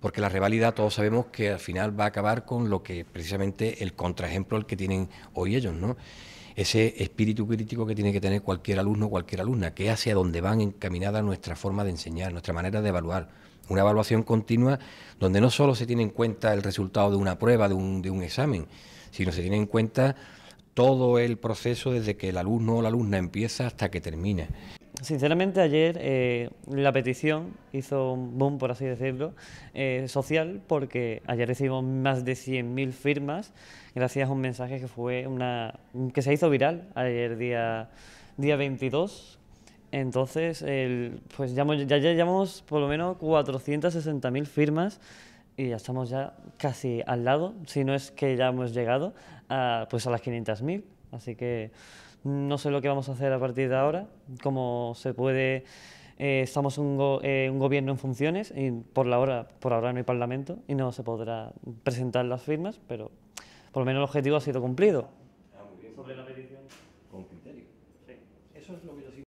porque la rivalidad todos sabemos que al final va a acabar con lo que precisamente el contraejemplo el que tienen hoy ellos, ¿no? Ese espíritu crítico que tiene que tener cualquier alumno, o cualquier alumna, que es hacia dónde van encaminadas nuestra forma de enseñar, nuestra manera de evaluar. Una evaluación continua donde no solo se tiene en cuenta el resultado de una prueba, de un, de un examen, sino se tiene en cuenta todo el proceso desde que el alumno o la alumna empieza hasta que termina. Sinceramente ayer eh, la petición hizo un boom, por así decirlo, eh, social, porque ayer recibimos más de 100.000 firmas gracias a un mensaje que, fue una, que se hizo viral ayer día, día 22. Entonces, pues ya, ya, ya llevamos por lo menos 460.000 firmas y ya estamos ya casi al lado, si no es que ya hemos llegado a, pues a las 500.000. Así que no sé lo que vamos a hacer a partir de ahora, como se puede... Eh, estamos un, eh, un, gobierno en funciones y por, la hora, por ahora no hay parlamento y no se podrá presentar las firmas, pero por lo menos el objetivo ha sido cumplido. Ah, bien. Sobre la Con criterio. Eso es lo que